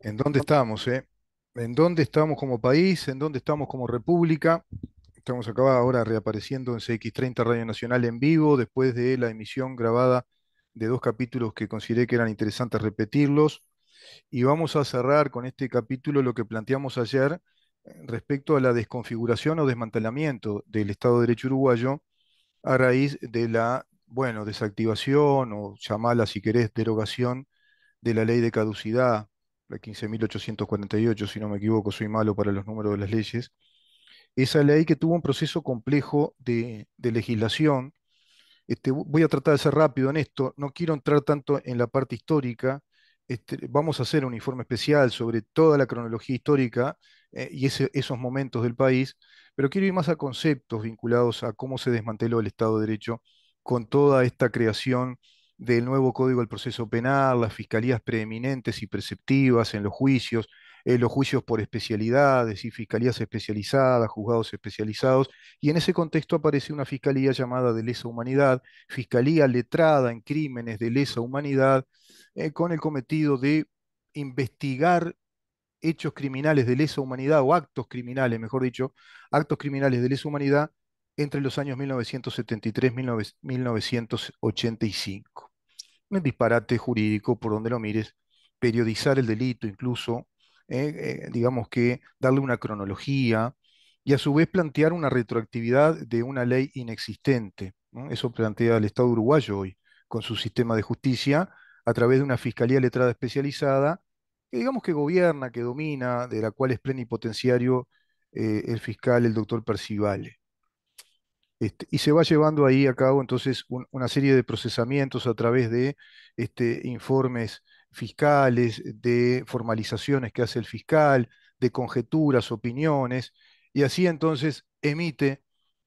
en dónde estamos, ¿eh? En dónde estamos como país, en dónde estamos como república. Estamos acá ahora reapareciendo en CX30 Radio Nacional en vivo, después de la emisión grabada de dos capítulos que consideré que eran interesantes repetirlos. Y vamos a cerrar con este capítulo lo que planteamos ayer eh, respecto a la desconfiguración o desmantelamiento del Estado de Derecho uruguayo a raíz de la, bueno, desactivación o llamala si querés derogación de la ley de caducidad 15.848, si no me equivoco, soy malo para los números de las leyes, esa ley que tuvo un proceso complejo de, legislación. Este, voy a tratar de ser rápido en esto, no quiero entrar tanto en la parte histórica, este, vamos a hacer un informe especial sobre toda la cronología histórica eh, y esos momentos del país, pero quiero ir más a conceptos vinculados a cómo se desmanteló el Estado de Derecho con toda esta creación del nuevo Código del Proceso Penal, las fiscalías preeminentes y preceptivas en los juicios, eh, los juicios por especialidades y fiscalías especializadas, juzgados especializados, y en ese contexto aparece una fiscalía llamada de lesa humanidad, fiscalía letrada en crímenes de lesa humanidad, eh, con el cometido de investigar hechos criminales de lesa humanidad o actos criminales, mejor dicho, actos criminales de lesa humanidad entre los años 1973 y 1985. Un disparate jurídico por donde lo mires, periodizar el delito incluso, eh, eh, digamos que darle una cronología y a su vez plantear una retroactividad de una ley inexistente. Eso plantea el Estado uruguayo hoy con su sistema de justicia a través de una fiscalía letrada especializada que digamos que gobierna, que domina, de la cual es plenipotenciario eh, el fiscal, el doctor Percivale. Este, y se va llevando ahí a cabo entonces una serie de procesamientos a través de este, informes fiscales, de formalizaciones que hace el fiscal, de conjeturas, opiniones, y así entonces emite,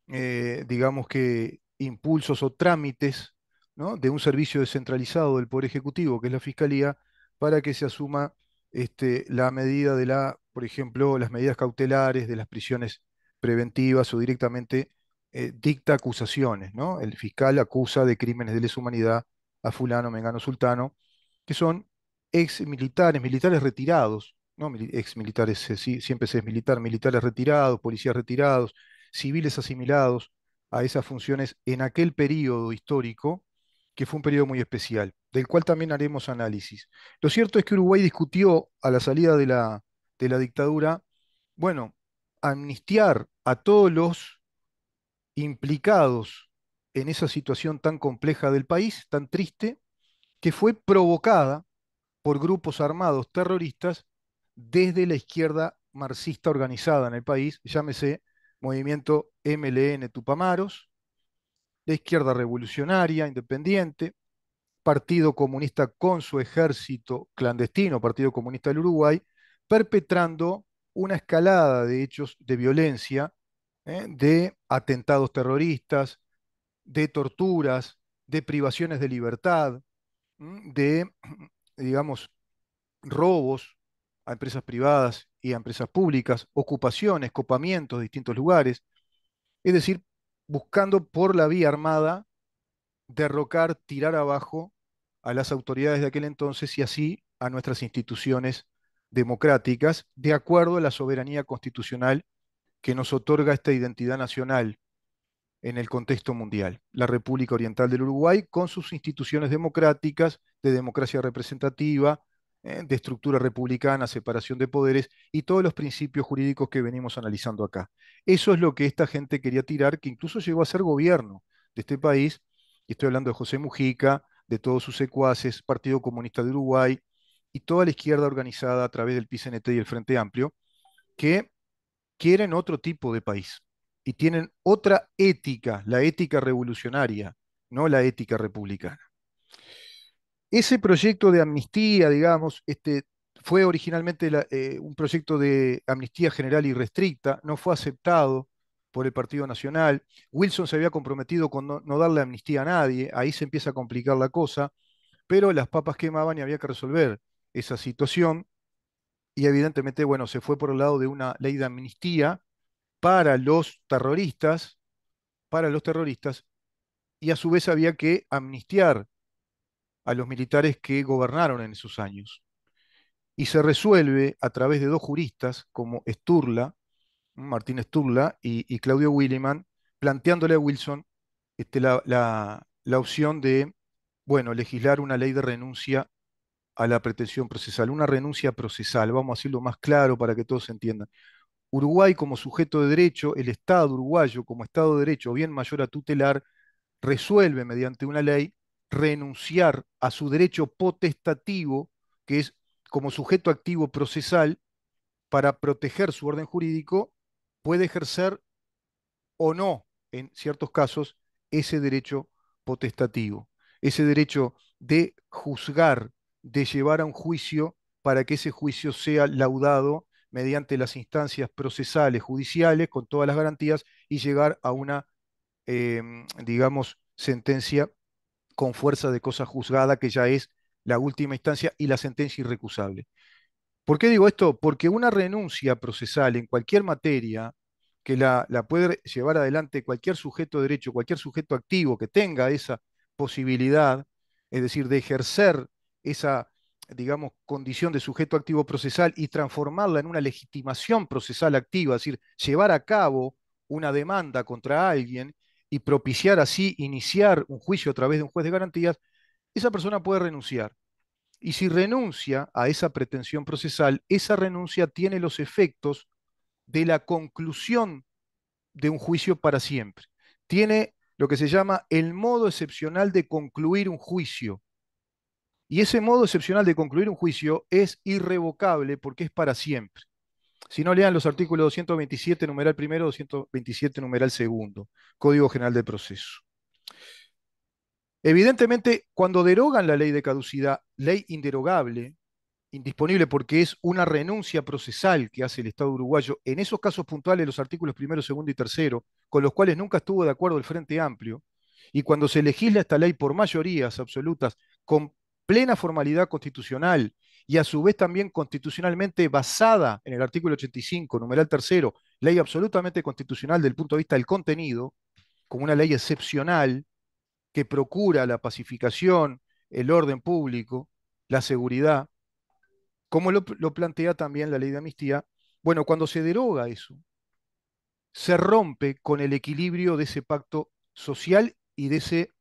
eh, digamos que, impulsos o trámites de un servicio descentralizado del Poder Ejecutivo, que es la Fiscalía, para que se asuma este, la medida de la, por ejemplo, las medidas cautelares de las prisiones preventivas o directamente eh, dicta acusaciones, ¿no? El fiscal acusa de crímenes de lesa humanidad a fulano, mengano, sultano, que son ex militares, militares retirados, ¿no? Ex militares, eh, siempre se es militar, militares retirados, policías retirados, civiles asimilados a esas funciones en aquel periodo histórico, que fue un periodo muy especial, del cual también haremos análisis. Lo cierto es que Uruguay discutió a la salida de de la dictadura, bueno, amnistiar a todos los implicados en esa situación tan compleja del país, tan triste, que fue provocada por grupos armados terroristas desde la izquierda marxista organizada en el país, llámese movimiento MLN Tupamaros, la izquierda revolucionaria, independiente, Partido Comunista con su ejército clandestino, Partido Comunista del Uruguay, perpetrando una escalada de hechos de violencia ¿eh? de atentados terroristas, de torturas, de privaciones de libertad, de, digamos, robos a empresas privadas y a empresas públicas, ocupaciones, copamientos de distintos lugares, es decir, buscando por la vía armada derrocar, tirar abajo a las autoridades de aquel entonces y así a nuestras instituciones democráticas, de acuerdo a la soberanía constitucional que nos otorga esta identidad nacional en el contexto mundial, la República Oriental del Uruguay, con sus instituciones democráticas, de democracia representativa, eh, de estructura republicana, separación de poderes y todos los principios jurídicos que venimos analizando acá. Eso es lo que esta gente quería tirar, que incluso llegó a ser gobierno de este país, y estoy hablando de José Mujica, de todos sus secuaces, Partido Comunista de Uruguay y toda la izquierda organizada a través del PCNT y el Frente Amplio, que quieren otro tipo de país y tienen otra ética, la ética revolucionaria, no la ética republicana. Ese proyecto de amnistía, digamos, este, fue originalmente eh, un proyecto de amnistía general y restricta, no fue aceptado por el Partido Nacional. Wilson se había comprometido con no, no darle amnistía a nadie, ahí se empieza a complicar la cosa, pero las papas quemaban y había que resolver esa situación y evidentemente, bueno, se fue por el lado de una ley de amnistía para los terroristas, para los terroristas, y a su vez había que amnistiar a los militares que gobernaron en esos años. Y se resuelve a través de dos juristas como Sturla, Martín Sturla y, Claudio Williman, planteándole a Wilson este, la, la opción de, bueno, legislar una ley de renuncia a la pretensión procesal, una renuncia procesal, vamos a decirlo más claro para que todos entiendan. Uruguay como sujeto de derecho, el Estado uruguayo como Estado de derecho, bien mayor a tutelar, resuelve mediante una ley renunciar a su derecho potestativo, que es como sujeto activo procesal, para proteger su orden jurídico, puede ejercer o no, en ciertos casos, ese derecho potestativo, ese derecho de juzgar de llevar a un juicio para que ese juicio sea laudado mediante las instancias procesales, judiciales, con todas las garantías y llegar a una, em, digamos, sentencia con fuerza de cosa juzgada, que ya es la última instancia y la sentencia irrecusable. ¿Por qué digo esto? Porque una renuncia procesal en cualquier materia que la, la puede llevar adelante cualquier sujeto de derecho, cualquier sujeto activo que tenga esa posibilidad, es decir, de ejercer esa, digamos, condición de sujeto activo procesal y transformarla en una legitimación procesal activa, es decir, llevar a cabo una demanda contra alguien y propiciar así iniciar un juicio a través de un juez de garantías, esa persona puede renunciar. Y si renuncia a esa pretensión procesal, esa renuncia tiene los efectos de la conclusión de un juicio para siempre. Tiene lo que se llama el modo excepcional de concluir un juicio. Y ese modo excepcional de concluir un juicio es irrevocable porque es para siempre. Si no lean los artículos 227, numeral primero, 227, numeral segundo, Código General de Proceso. Evidentemente, cuando derogan la ley de caducidad, ley inderogable, indisponible porque es una renuncia procesal que hace el Estado uruguayo, en esos casos puntuales, los artículos primero, segundo y tercero, con los cuales nunca estuvo de acuerdo el Frente Amplio, y cuando se legisla esta ley por mayorías absolutas, con plena formalidad constitucional y a su vez también constitucionalmente basada en el artículo 85, numeral tercero, ley absolutamente constitucional desde el punto de vista del contenido, como una ley excepcional que procura la pacificación, el orden público, la seguridad, como lo, lo plantea también la ley de amnistía, bueno, cuando se deroga eso, se rompe con el equilibrio de ese pacto social y de ese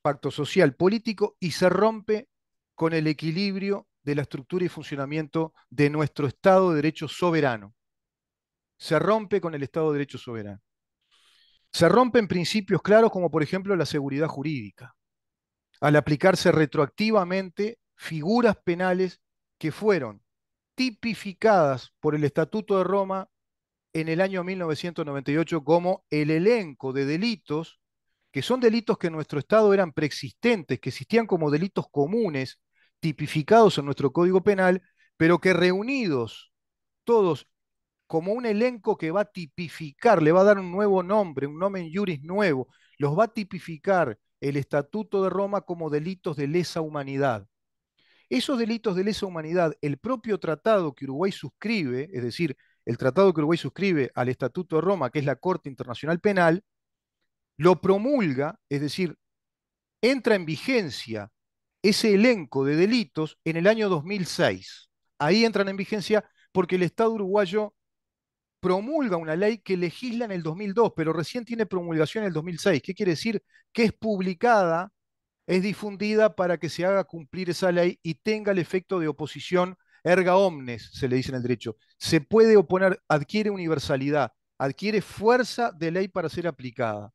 pacto social político y se rompe con el equilibrio de la estructura y funcionamiento de nuestro Estado de Derecho soberano. Se rompe con el Estado de Derecho soberano. Se rompen principios claros como por ejemplo la seguridad jurídica, al aplicarse retroactivamente figuras penales que fueron tipificadas por el Estatuto de Roma en el año 1998 como el elenco de delitos, que son delitos que en nuestro Estado eran preexistentes, que existían como delitos comunes, tipificados en nuestro Código Penal, pero que reunidos todos como un elenco que va a tipificar, le va a dar un nuevo nombre, un nomen juris nuevo, los va a tipificar el Estatuto de Roma como delitos de lesa humanidad. Esos delitos de lesa humanidad, el propio tratado que Uruguay suscribe, es decir, el tratado que Uruguay suscribe al Estatuto de Roma, que es la Corte Internacional Penal, lo promulga, es decir, entra en vigencia ese elenco de delitos en el año 2006. Ahí entran en vigencia porque el Estado uruguayo promulga una ley que legisla en el 2002, pero recién tiene promulgación en el 2006. ¿Qué quiere decir? Que es publicada, es difundida para que se haga cumplir esa ley y tenga el efecto de oposición erga omnes, se le dice en el derecho. Se puede oponer, adquiere universalidad, adquiere fuerza de ley para ser aplicada.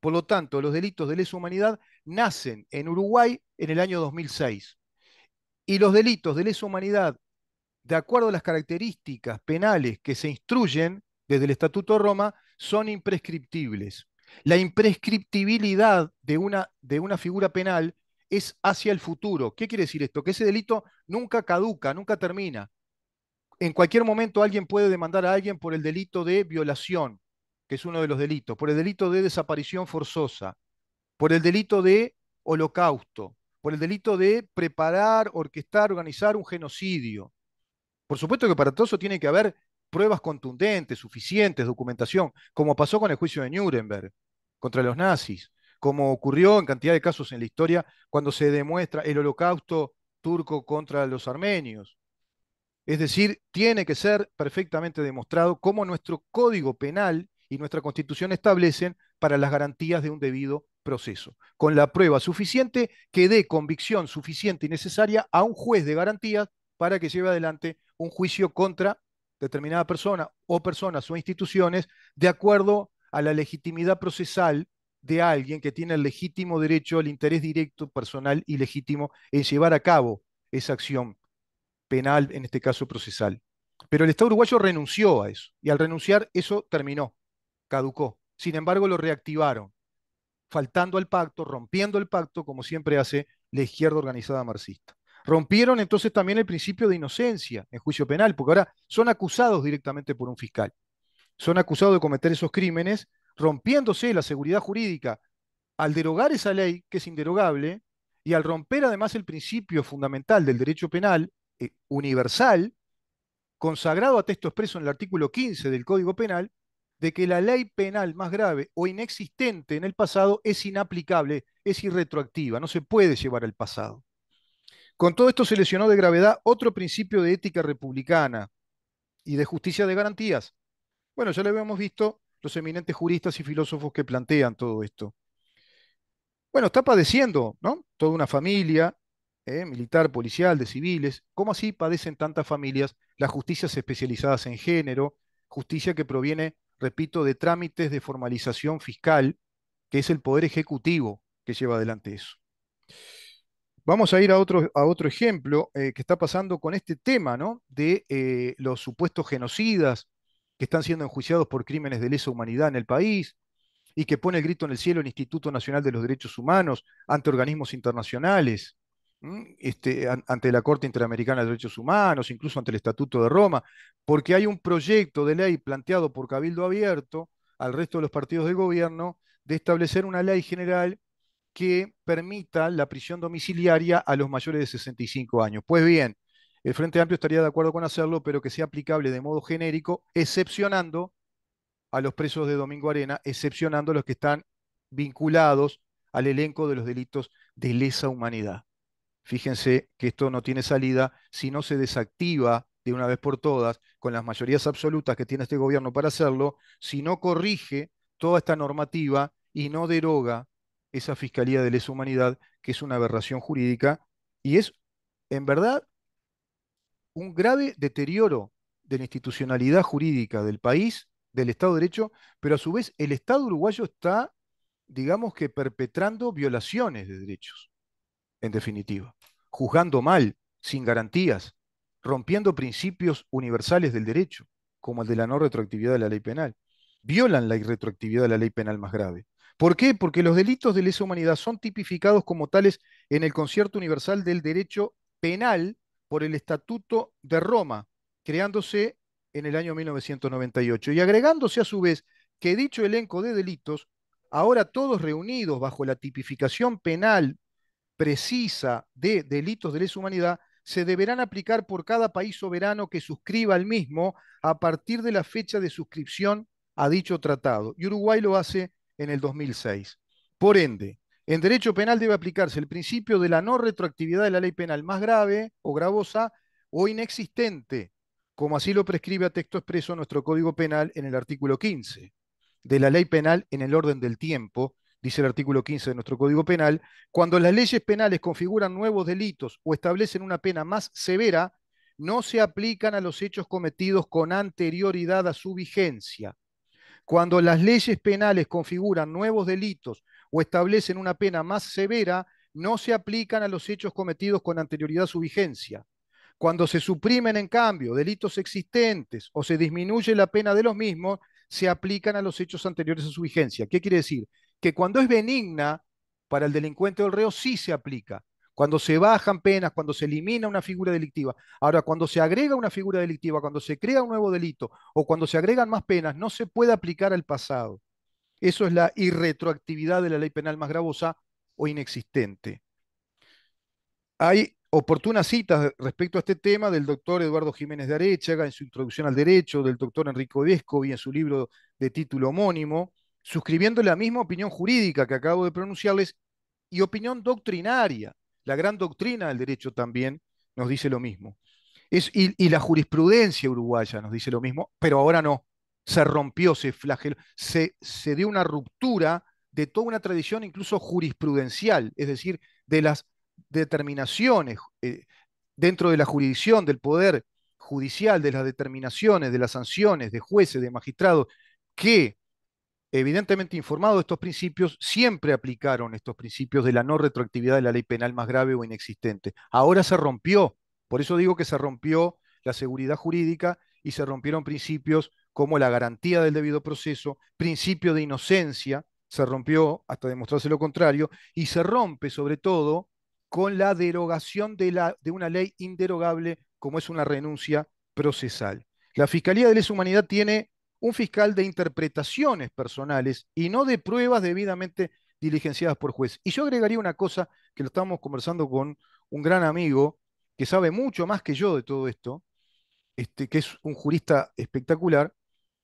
Por lo tanto, los delitos de lesa humanidad nacen en Uruguay en el año 2006. Y los delitos de lesa humanidad, de acuerdo a las características penales que se instruyen desde el Estatuto de Roma, son imprescriptibles. La imprescriptibilidad de una, de una figura penal es hacia el futuro. ¿Qué quiere decir esto? Que ese delito nunca caduca, nunca termina. En cualquier momento alguien puede demandar a alguien por el delito de violación, que es uno de los delitos, por el delito de desaparición forzosa, por el delito de holocausto, por el delito de preparar, orquestar, organizar un genocidio. Por supuesto que para todo eso tiene que haber pruebas contundentes, suficientes, documentación, como pasó con el juicio de Nuremberg contra los nazis, como ocurrió en cantidad de casos en la historia cuando se demuestra el holocausto turco contra los armenios. Es decir, tiene que ser perfectamente demostrado cómo nuestro código penal y nuestra constitución establecen para las garantías de un debido proceso, con la prueba suficiente que dé convicción suficiente y necesaria a un juez de garantías para que lleve adelante un juicio contra determinada persona o personas o instituciones de acuerdo a la legitimidad procesal de alguien que tiene el legítimo derecho, el interés directo, personal y legítimo en llevar a cabo esa acción penal, en este caso procesal. Pero el Estado uruguayo renunció a eso y al renunciar eso terminó, caducó. Sin embargo, lo reactivaron faltando al pacto, rompiendo el pacto, como siempre hace la izquierda organizada marxista. Rompieron entonces también el principio de inocencia en juicio penal, porque ahora son acusados directamente por un fiscal. Son acusados de cometer esos crímenes, rompiéndose la seguridad jurídica al derogar esa ley, que es inderogable, y al romper además el principio fundamental del derecho penal eh, universal, consagrado a texto expreso en el artículo 15 del Código Penal, de que la ley penal más grave o inexistente en el pasado es inaplicable, es irretroactiva, no se puede llevar al pasado. Con todo esto se lesionó de gravedad otro principio de ética republicana y de justicia de garantías. Bueno, ya lo habíamos visto los eminentes juristas y filósofos que plantean todo esto. Bueno, está padeciendo, ¿no? Toda una familia, ¿eh? militar, policial, de civiles. ¿Cómo así padecen tantas familias las justicias especializadas en género, justicia que proviene repito, de trámites de formalización fiscal, que es el Poder Ejecutivo que lleva adelante eso. Vamos a ir a otro, a otro ejemplo eh, que está pasando con este tema, ¿no? De eh, los supuestos genocidas que están siendo enjuiciados por crímenes de lesa humanidad en el país y que pone el grito en el cielo el Instituto Nacional de los Derechos Humanos ante organismos internacionales este, ante la Corte Interamericana de Derechos Humanos, incluso ante el Estatuto de Roma, porque hay un proyecto de ley planteado por Cabildo Abierto al resto de los partidos de gobierno de establecer una ley general que permita la prisión domiciliaria a los mayores de 65 años. Pues bien, el Frente Amplio estaría de acuerdo con hacerlo, pero que sea aplicable de modo genérico, excepcionando a los presos de Domingo Arena, excepcionando a los que están vinculados al elenco de los delitos de lesa humanidad fíjense que esto no tiene salida si no se desactiva de una vez por todas, con las mayorías absolutas que tiene este gobierno para hacerlo, si no corrige toda esta normativa y no deroga esa Fiscalía de Lesa Humanidad, que es una aberración jurídica y es, en verdad, un grave deterioro de la institucionalidad jurídica del país, del Estado de Derecho, pero a su vez el Estado uruguayo está, digamos que, perpetrando violaciones de derechos en definitiva, juzgando mal, sin garantías, rompiendo principios universales del derecho, como el de la no retroactividad de la ley penal. Violan la irretroactividad de la ley penal más grave. ¿Por qué? Porque los delitos de lesa humanidad son tipificados como tales en el concierto universal del derecho penal por el Estatuto de Roma, creándose en el año 1998 y agregándose a su vez que dicho elenco de delitos, ahora todos reunidos bajo la tipificación penal precisa de delitos de lesa humanidad se deberán aplicar por cada país soberano que suscriba al mismo a partir de la fecha de suscripción a dicho tratado. Y Uruguay lo hace en el 2006. Por ende, en derecho penal debe aplicarse el principio de la no retroactividad de la ley penal más grave o gravosa o inexistente, como así lo prescribe a texto expreso nuestro Código Penal en el artículo 15 de la ley penal en el orden del tiempo, dice el artículo 15 de nuestro Código Penal, cuando las leyes penales configuran nuevos delitos o establecen una pena más severa, no se aplican a los hechos cometidos con anterioridad a su vigencia. Cuando las leyes penales configuran nuevos delitos o establecen una pena más severa, no se aplican a los hechos cometidos con anterioridad a su vigencia. Cuando se suprimen, en cambio, delitos existentes o se disminuye la pena de los mismos, se aplican a los hechos anteriores a su vigencia. ¿Qué quiere decir? que cuando es benigna para el delincuente o el reo sí se aplica. Cuando se bajan penas, cuando se elimina una figura delictiva. Ahora, cuando se agrega una figura delictiva, cuando se crea un nuevo delito o cuando se agregan más penas, no se puede aplicar al pasado. Eso es la irretroactividad de la ley penal más gravosa o inexistente. Hay oportunas citas respecto a este tema del doctor Eduardo Jiménez de Arechaga en su introducción al derecho, del doctor Enrico Vescovi en su libro de título homónimo, suscribiendo la misma opinión jurídica que acabo de pronunciarles y opinión doctrinaria. La gran doctrina del derecho también nos dice lo mismo. y, la jurisprudencia uruguaya nos dice lo mismo, pero ahora no. Se rompió, se flageló, se, se dio una ruptura de toda una tradición incluso jurisprudencial, es decir, de las determinaciones eh, dentro de la jurisdicción, del poder judicial, de las determinaciones, de las sanciones, de jueces, de magistrados, que evidentemente informado de estos principios, siempre aplicaron estos principios de la no retroactividad de la ley penal más grave o inexistente. Ahora se rompió, por eso digo que se rompió la seguridad jurídica y se rompieron principios como la garantía del debido proceso, principio de inocencia, se rompió hasta demostrarse lo contrario, y se rompe sobre todo con la derogación de, de una ley inderogable como es una renuncia procesal. La Fiscalía de les Humanidad tiene un fiscal de interpretaciones personales y no de pruebas debidamente diligenciadas por juez. Y yo agregaría una cosa que lo estábamos conversando con un gran amigo que sabe mucho más que yo de todo esto, este, que es un jurista espectacular,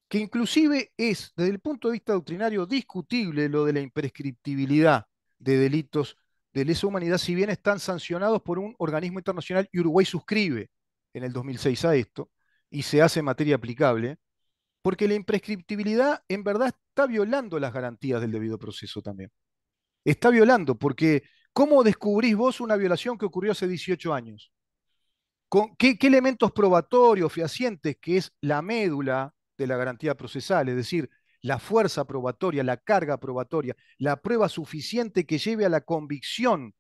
que inclusive es, desde el punto de vista doctrinario, discutible lo de la imprescriptibilidad de delitos de lesa humanidad, si bien están sancionados por un organismo internacional y Uruguay suscribe en el 2006 a esto y se hace materia aplicable, porque la imprescriptibilidad en verdad está violando las garantías del debido proceso también. Está violando, porque ¿cómo descubrís vos una violación que ocurrió hace 18 años? ¿Con qué, qué elementos probatorios, fehacientes, que es la médula de la garantía procesal, es decir, la fuerza probatoria, la carga probatoria, la prueba suficiente que lleve a la convicción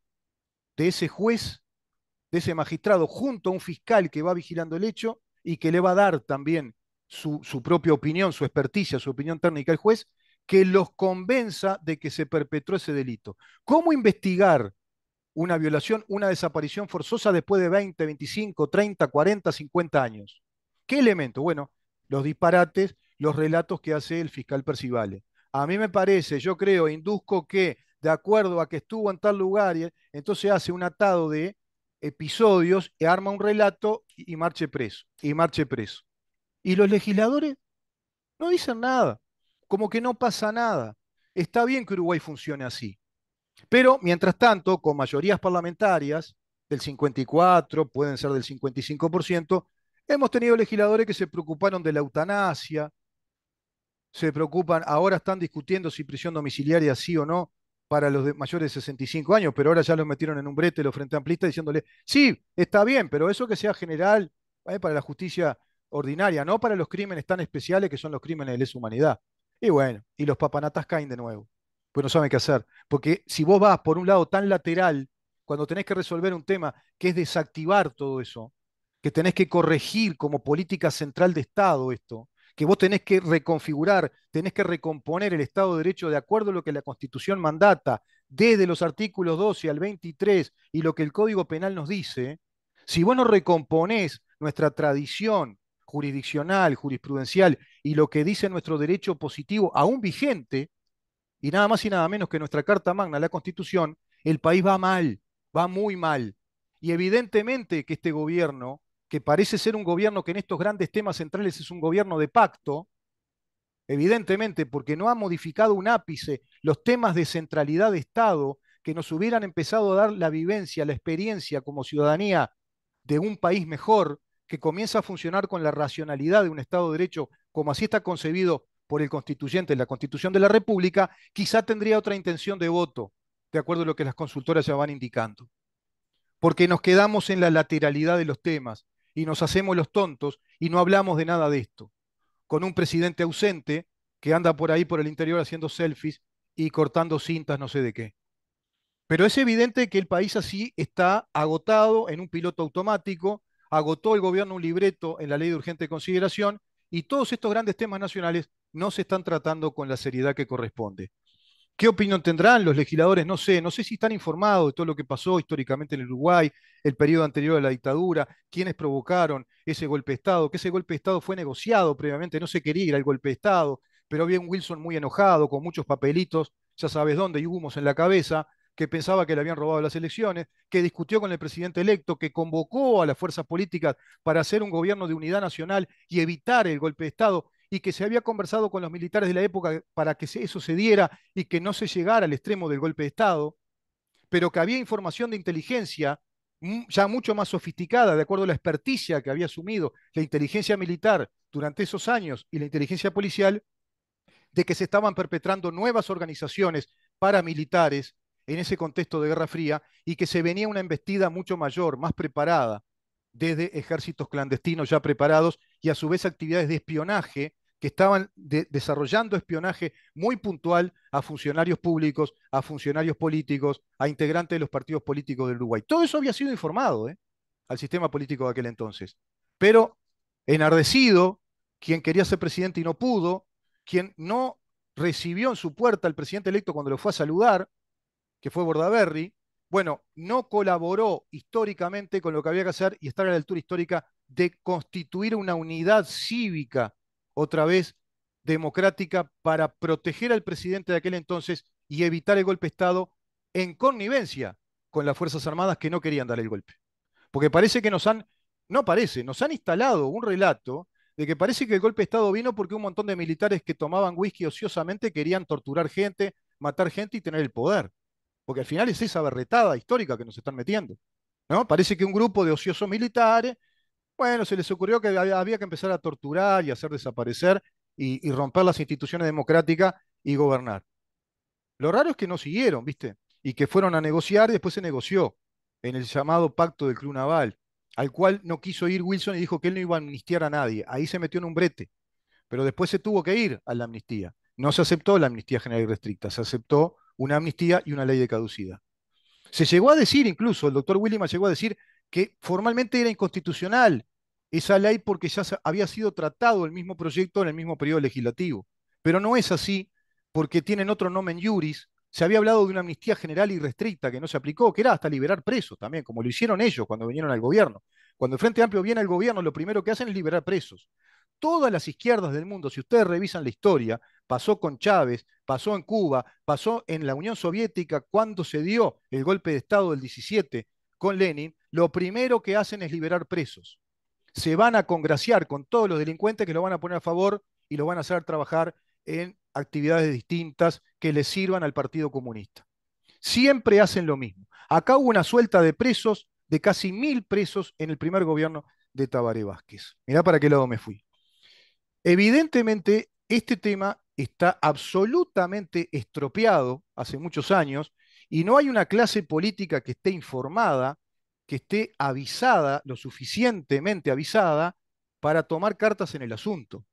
de ese juez, de ese magistrado, junto a un fiscal que va vigilando el hecho y que le va a dar también su, propia opinión, su experticia, su opinión técnica el juez, que los convenza de que se perpetró ese delito. ¿Cómo investigar una violación, una desaparición forzosa después de 20, 25, 30, 40, 50 años? ¿Qué elemento? Bueno, los disparates, los relatos que hace el fiscal Percivale. A mí me parece, yo creo, induzco que de acuerdo a que estuvo en tal lugar, entonces hace un atado de episodios, arma un relato y marche preso, y marche preso. Y los legisladores no dicen nada, como que no pasa nada. Está bien que Uruguay funcione así. Pero, mientras tanto, con mayorías parlamentarias del 54, pueden ser del 55%, hemos tenido legisladores que se preocuparon de la eutanasia, se preocupan, ahora están discutiendo si prisión domiciliaria sí o no para los mayores de 65 años, pero ahora ya los metieron en un brete los frente Amplista diciéndole, sí, está bien, pero eso que sea general ¿eh? para la justicia ordinaria, no para los crímenes tan especiales que son los crímenes de lesa humanidad. Y bueno, y los papanatas caen de nuevo, pues no saben qué hacer. Porque si vos vas por un lado tan lateral, cuando tenés que resolver un tema que es desactivar todo eso, que tenés que corregir como política central de Estado esto, que vos tenés que reconfigurar, tenés que recomponer el Estado de Derecho de acuerdo a lo que la Constitución mandata, desde los artículos 12 al 23 y lo que el Código Penal nos dice, si vos no recomponés nuestra tradición jurisdiccional, jurisprudencial y lo que dice nuestro derecho positivo, aún vigente, y nada más y nada menos que nuestra Carta Magna, la Constitución, el país va mal, va muy mal. Y evidentemente que este gobierno, que parece ser un gobierno que en estos grandes temas centrales es un gobierno de pacto, evidentemente porque no ha modificado un ápice los temas de centralidad de Estado que nos hubieran empezado a dar la vivencia, la experiencia como ciudadanía de un país mejor, que comienza a funcionar con la racionalidad de un Estado de Derecho, como así está concebido por el constituyente en la Constitución de la República, quizá tendría otra intención de voto, de acuerdo a lo que las consultoras ya van indicando. Porque nos quedamos en la lateralidad de los temas y nos hacemos los tontos y no hablamos de nada de esto. Con un presidente ausente que anda por ahí por el interior haciendo selfies y cortando cintas no sé de qué. Pero es evidente que el país así está agotado en un piloto automático, agotó el gobierno un libreto en la ley de urgente consideración y todos estos grandes temas nacionales no se están tratando con la seriedad que corresponde. ¿Qué opinión tendrán los legisladores? No sé, no sé si están informados de todo lo que pasó históricamente en el Uruguay, el periodo anterior a la dictadura, quiénes provocaron ese golpe de Estado, que ese golpe de Estado fue negociado previamente, no se quería ir al golpe de Estado, pero había un Wilson muy enojado, con muchos papelitos, ya sabes dónde, y humos en la cabeza, que pensaba que le habían robado las elecciones, que discutió con el presidente electo, que convocó a las fuerzas políticas para hacer un gobierno de unidad nacional y evitar el golpe de Estado, y que se había conversado con los militares de la época para que eso se diera y que no se llegara al extremo del golpe de Estado, pero que había información de inteligencia ya mucho más sofisticada, de acuerdo a la experticia que había asumido la inteligencia militar durante esos años y la inteligencia policial, de que se estaban perpetrando nuevas organizaciones paramilitares en ese contexto de Guerra Fría y que se venía una embestida mucho mayor, más preparada, desde ejércitos clandestinos ya preparados y a su vez actividades de espionaje que estaban desarrollando espionaje muy puntual a funcionarios públicos, a funcionarios políticos, a integrantes de los partidos políticos del Uruguay. Todo eso había sido informado ¿eh? al sistema político de aquel entonces. Pero enardecido, quien quería ser presidente y no pudo, quien no recibió en su puerta al presidente electo cuando lo fue a saludar, que fue Bordaberry, bueno, no colaboró históricamente con lo que había que hacer y estar a la altura histórica de constituir una unidad cívica, otra vez democrática, para proteger al presidente de aquel entonces y evitar el golpe de Estado en connivencia con las Fuerzas Armadas que no querían dar el golpe. Porque parece que nos han, no parece, nos han instalado un relato de que parece que el golpe de Estado vino porque un montón de militares que tomaban whisky ociosamente querían torturar gente, matar gente y tener el poder porque al final es esa berretada histórica que nos están metiendo. ¿no? Parece que un grupo de ociosos militares, bueno, se les ocurrió que había que empezar a torturar y hacer desaparecer y, romper las instituciones democráticas y gobernar. Lo raro es que no siguieron, ¿viste? Y que fueron a negociar y después se negoció en el llamado pacto del Club Naval, al cual no quiso ir Wilson y dijo que él no iba a amnistiar a nadie. Ahí se metió en un brete, pero después se tuvo que ir a la amnistía. No se aceptó la amnistía general y restricta, se aceptó una amnistía y una ley de caducidad. Se llegó a decir, incluso el doctor Williams llegó a decir que formalmente era inconstitucional esa ley porque ya había sido tratado el mismo proyecto en el mismo periodo legislativo. Pero no es así porque tienen otro nomen juris. Se había hablado de una amnistía general y restricta que no se aplicó, que era hasta liberar presos también, como lo hicieron ellos cuando vinieron al gobierno. Cuando el Frente Amplio viene al gobierno, lo primero que hacen es liberar presos. Todas las izquierdas del mundo, si ustedes revisan la historia, pasó con Chávez, pasó en Cuba, pasó en la Unión Soviética cuando se dio el golpe de Estado del 17 con Lenin, lo primero que hacen es liberar presos. Se van a congraciar con todos los delincuentes que lo van a poner a favor y lo van a hacer trabajar en actividades distintas que le sirvan al Partido Comunista. Siempre hacen lo mismo. Acá hubo una suelta de presos, de casi mil presos en el primer gobierno de Tabaré Vázquez. Mirá para qué lado me fui. Evidentemente, este tema está absolutamente estropeado hace muchos años y no hay una clase política que esté informada, que esté avisada, lo suficientemente avisada, para tomar cartas en el asunto.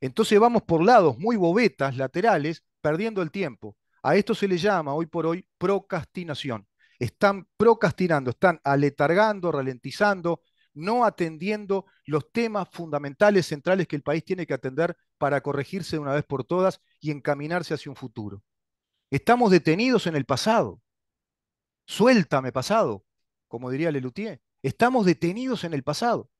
Entonces vamos por lados muy bobetas, laterales, perdiendo el tiempo. A esto se le llama hoy por hoy procrastinación. Están procrastinando, están aletargando, ralentizando, no atendiendo los temas fundamentales, centrales que el país tiene que atender para corregirse de una vez por todas y encaminarse hacia un futuro. Estamos detenidos en el pasado. Suéltame pasado, como diría Lelutier. Estamos detenidos en el pasado.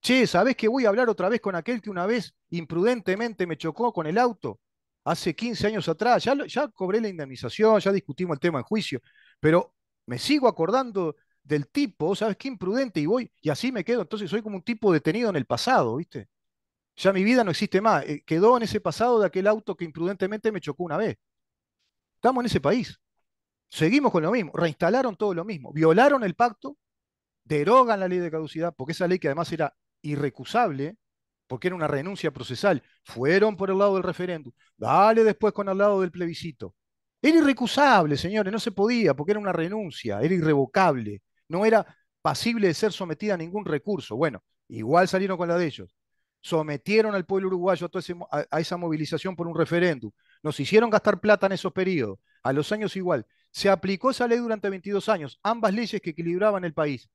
Che, ¿sabés que voy a hablar otra vez con aquel que una vez imprudentemente me chocó con el auto? Hace 15 años atrás, ya, ya cobré la indemnización, ya discutimos el tema en juicio, pero me sigo acordando del tipo, ¿sabes qué imprudente? Y voy, y así me quedo. Entonces soy como un tipo detenido en el pasado, ¿viste? Ya mi vida no existe más. Eh, quedó en ese pasado de aquel auto que imprudentemente me chocó una vez. Estamos en ese país. Seguimos con lo mismo. Reinstalaron todo lo mismo. Violaron el pacto, derogan la ley de caducidad, porque esa ley que además era irrecusable, porque era una renuncia procesal, fueron por el lado del referéndum. Dale después con el lado del plebiscito. Era irrecusable, señores, no se podía, porque era una renuncia, era irrevocable no era pasible de ser sometida a ningún recurso. Bueno, igual salieron con la de ellos. Sometieron al pueblo uruguayo a, a esa movilización por un referéndum. Nos hicieron gastar plata en esos periodos. A los años igual. Se aplicó esa ley durante 22 años. Ambas leyes que equilibraban el país.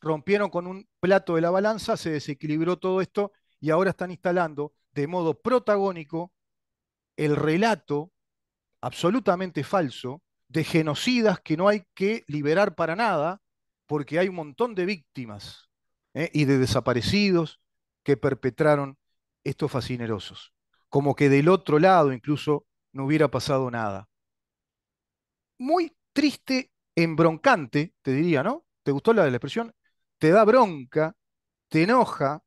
Rompieron con un plato de la balanza, se desequilibró todo esto y ahora están instalando de modo protagónico el relato absolutamente falso de genocidas que no hay que liberar para nada, porque hay un montón de víctimas ¿eh? y de desaparecidos que perpetraron estos fascinerosos, como que del otro lado incluso no hubiera pasado nada. Muy triste, embroncante, te diría, ¿no? ¿Te gustó la la expresión? Te da bronca, te enoja,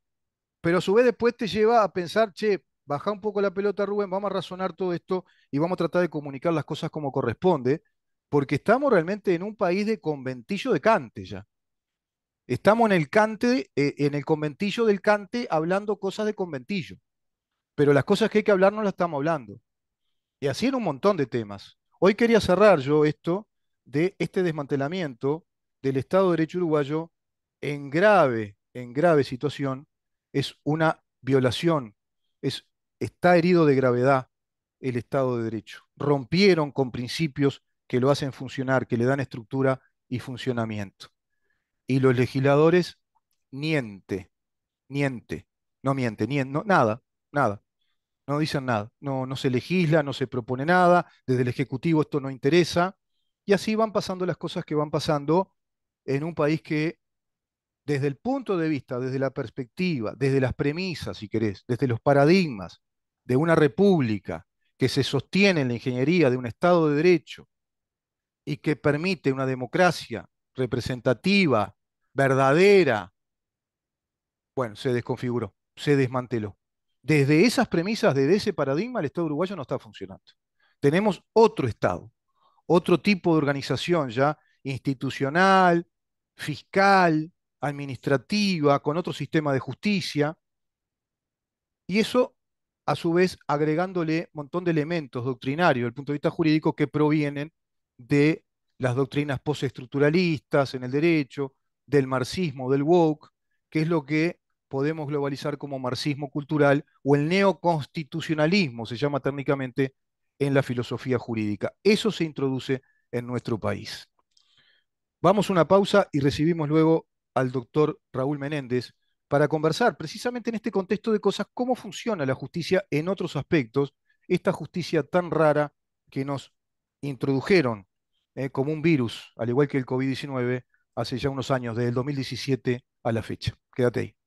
pero a su vez después te lleva a pensar, che, baja un poco la pelota, Rubén, vamos a razonar todo esto y vamos a tratar de comunicar las cosas como corresponde, porque estamos realmente en un país de conventillo de Cante ya. Estamos en el Cante, eh, en el conventillo del Cante, hablando cosas de conventillo. Pero las cosas que hay que hablar no las estamos hablando. Y así en un montón de temas. Hoy quería cerrar yo esto de este desmantelamiento del Estado de Derecho uruguayo en grave, en grave situación. Es una violación, es, está herido de gravedad el Estado de Derecho. Rompieron con principios que lo hacen funcionar, que le dan estructura y funcionamiento. Y los legisladores miente, miente no miente, nada, nada. No dicen nada, no, no se legisla, no se propone nada, desde el Ejecutivo esto no interesa, y así van pasando las cosas que van pasando en un país que desde el punto de vista, desde la perspectiva, desde las premisas, si querés, desde los paradigmas de una república que se sostiene en la ingeniería de un Estado de Derecho, y que permite una democracia representativa, verdadera, bueno, se desconfiguró, se desmanteló. Desde esas premisas, desde ese paradigma, el Estado uruguayo no está funcionando. Tenemos otro Estado, otro tipo de organización ya institucional, fiscal, administrativa, con otro sistema de justicia. Y eso, a su vez, agregándole un montón de elementos doctrinarios, desde el punto de vista jurídico, que provienen de las doctrinas postestructuralistas en el derecho, del marxismo, del woke, que es lo que podemos globalizar como marxismo cultural o el neoconstitucionalismo, se llama técnicamente en la filosofía jurídica. Eso se introduce en nuestro país. Vamos a una pausa y recibimos luego al doctor Raúl Menéndez para conversar precisamente en este contexto de cosas cómo funciona la justicia en otros aspectos, esta justicia tan rara que nos introdujeron eh, como un virus, al igual que el COVID-19, hace ya unos años, desde el 2017 a la fecha. Quédate ahí.